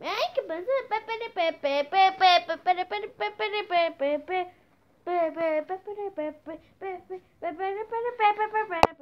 Ai, que bacana.